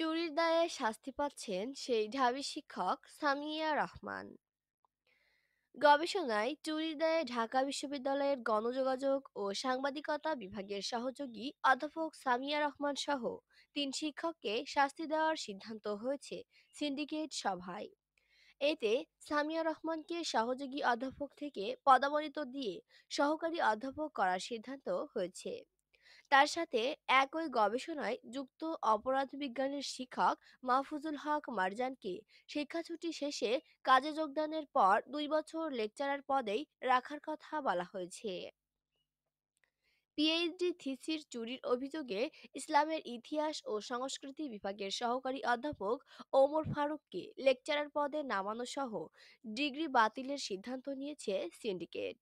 চুরির দায়ে শাস্তি পাচ্ছেন সেই ঢাবি শিক্ষক সামিয়া রহমান গবেষণায় চুরির দায়ে ঢাকা বিশ্ববিদ্যালয়ের গণযোগাযোগ ও সাংবাদিকতা বিভাগের সহযোগী অধ্যাপক সামিয়া রহমান সহ তিন শিক্ষককে শাস্তি দেওয়ার সিদ্ধান্ত হয়েছে সিন্ডিকেট সভায় এতে সামিয়া রহমানকে সহযোগী অধ্যাপক থেকে পদাবনিত দিয়ে সহকারী অধ্যাপক করার সিদ্ধান্ত হয়েছে তার সাথে একই গবেষণায় যুক্ত অপরাধ বিজ্ঞানের শিক্ষক মাহফুজুল হক মারজানকে শিক্ষা ছুটি শেষে কাজে যোগদানের পর দুই বছর লেকচারার পদেই রাখার কথা বলা হয়েছে পিএইচডি থিসির চুরির অভিযোগে ইসলামের ইতিহাস ও সংস্কৃতি বিভাগের সহকারী অধ্যাপক ওমর ফারুককে লেকচারার পদে নামানো সহ ডিগ্রি বাতিলের সিদ্ধান্ত নিয়েছে সিন্ডিকেট